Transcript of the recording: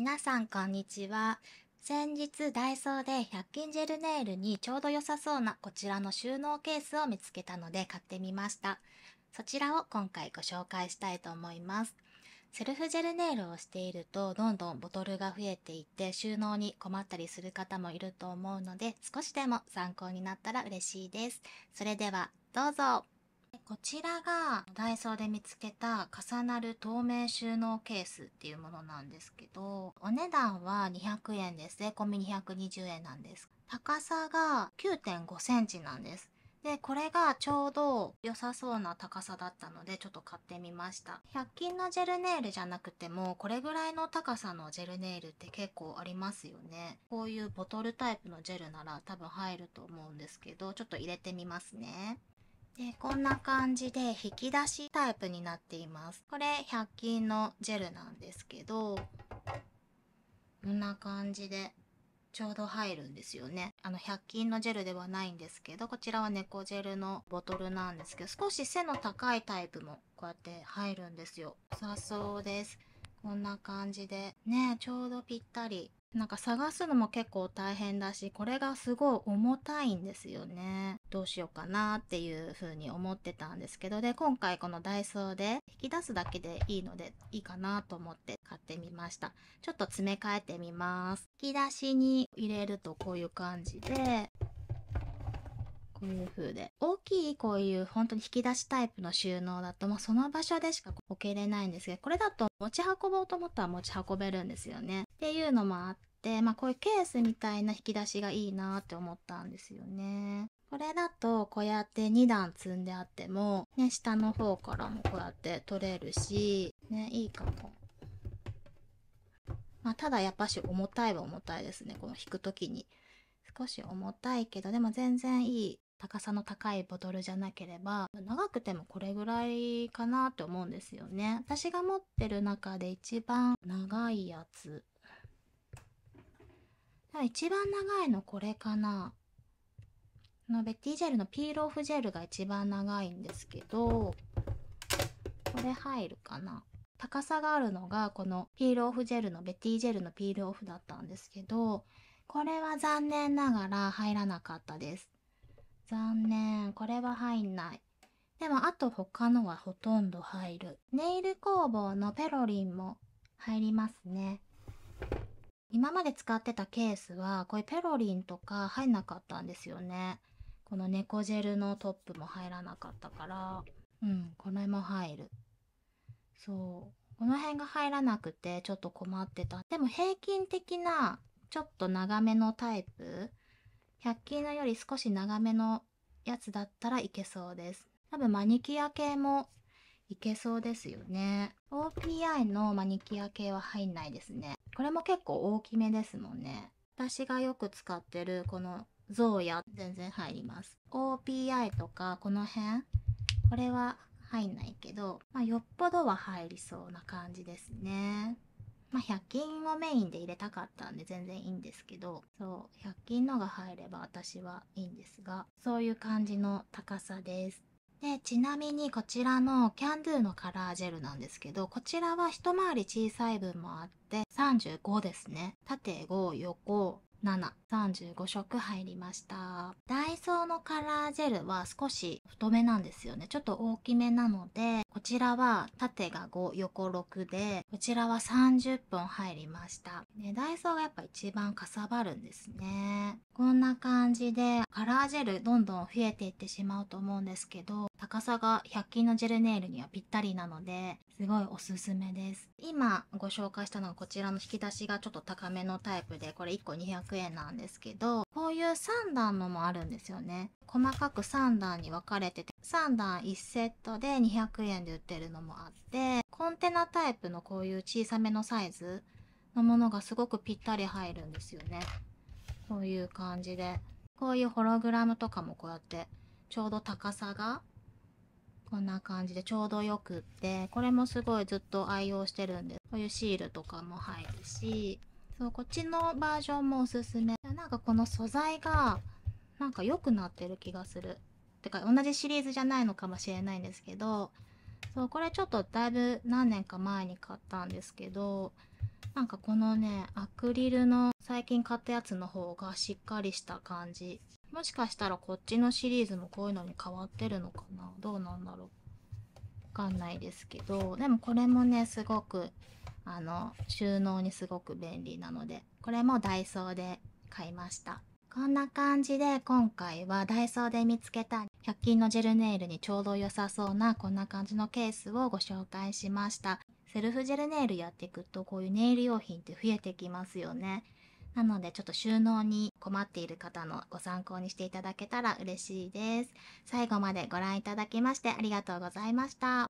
皆さんこんにちは。先日ダイソーで100均ジェルネイルにちょうど良さそうなこちらの収納ケースを見つけたので買ってみました。そちらを今回ご紹介したいと思います。セルフジェルネイルをしているとどんどんボトルが増えていって収納に困ったりする方もいると思うので少しでも参考になったら嬉しいです。それではどうぞこちらがダイソーで見つけた重なる透明収納ケースっていうものなんですけど、お値段は200円です。税込み220円なんです。高さが9.5センチなんです。で、これがちょうど良さそうな高さだったので、ちょっと買ってみました。100均のジェルネイルじゃなくても、これぐらいの高さのジェルネイルって結構ありますよね。こういうボトルタイプのジェルなら多分入ると思うんですけど、ちょっと入れてみますね。で、こんな感じで引き出しタイプになっています。これ100均のジェルなんですけど、こんな感じでちょうど入るんですよね。あの、100均のジェルではないんですけど、こちらは猫ジェルのボトルなんですけど、少し背の高いタイプもこうやって入るんですよ。さそうです。こんな感じでねちょうどぴったりなんか探すのも結構大変だしこれがすごい重たいんですよねどうしようかなっていう風に思ってたんですけどで今回このダイソーで引き出すだけでいいのでいいかなと思って買ってみましたちょっと詰め替えてみます引き出しに入れるとこういう感じでこういう風で。大きいこういう本当に引き出しタイプの収納だと、まあ、その場所でしか置けれないんですけど、これだと持ち運ぼうと思ったら持ち運べるんですよね。っていうのもあって、まあこういうケースみたいな引き出しがいいなって思ったんですよね。これだとこうやって2段積んであっても、ね、下の方からもこうやって取れるし、ね、いいかも。まあ、ただやっぱし重たいは重たいですね、この引く時に。少し重たいけど、でも全然いい高さの高いボトルじゃなければ長くてもこれぐらいかなって思うんですよね私が持ってる中で一番長いやつ一番長いのこれかなのベッティジェルのピールオフジェルが一番長いんですけどこれ入るかな高さがあるのがこのピールオフジェルのベティジェルのピールオフだったんですけどこれは残念ながら入らなかったです残念。これは入んない。でも、あと他のはほとんど入る。ネイル工房のペロリンも入りますね。今まで使ってたケースは、こういうペロリンとか入んなかったんですよね。この猫ジェルのトップも入らなかったから。うん、これも入る。そう。この辺が入らなくてちょっと困ってた。でも平均的なちょっと長めのタイプ100均のより少し長めのやつだったらいけそうです。多分マニキュア系もいけそうですよね。OPI のマニキュア系は入んないですね。これも結構大きめですもんね。私がよく使ってるこのゾやヤ全然入ります。OPI とかこの辺これは入んないけど、まあ、よっぽどは入りそうな感じですね。まあ、100均をメインで入れたかったんで全然いいんですけどそう100均のが入れば私はいいんですがそういう感じの高さですでちなみにこちらのキャンドゥのカラージェルなんですけどこちらは一回り小さい分もあって35ですね縦5横735色入りましたダイソーのカラージェルは少し太めなんですよねちょっと大きめなのでこちらは縦が5横6でこちらは30本入りましたねダイソーがやっぱ一番かさばるんですねこんな感じでカラージェルどんどん増えていってしまうと思うんですけど高さが100均のジェルネイルにはぴったりなので、すごいおすすめです。今ご紹介したのがこちらの引き出しがちょっと高めのタイプで、これ1個200円なんですけど、こういう3段のもあるんですよね。細かく3段に分かれてて、3段1セットで200円で売ってるのもあって、コンテナタイプのこういう小さめのサイズのものがすごくぴったり入るんですよね。こういう感じで。こういうホログラムとかもこうやって、ちょうど高さがこんな感じでちょうどよくって、これもすごいずっと愛用してるんです。こういうシールとかも入るし、そう、こっちのバージョンもおすすめ。なんかこの素材が、なんか良くなってる気がする。てか、同じシリーズじゃないのかもしれないんですけど、そう、これちょっとだいぶ何年か前に買ったんですけど、なんかこのね、アクリルの最近買ったやつの方がしっかりした感じもしかしたらこっちのシリーズもこういうのに変わってるのかなどうなんだろうわかんないですけどでもこれもねすごくあの収納にすごく便利なのでこれもダイソーで買いましたこんな感じで今回はダイソーで見つけた100均のジェルネイルにちょうど良さそうなこんな感じのケースをご紹介しましたセルフジェルネイルやっていくとこういうネイル用品って増えてきますよねなのでちょっと収納に困っている方のご参考にしていただけたら嬉しいです。最後までご覧いただきましてありがとうございました。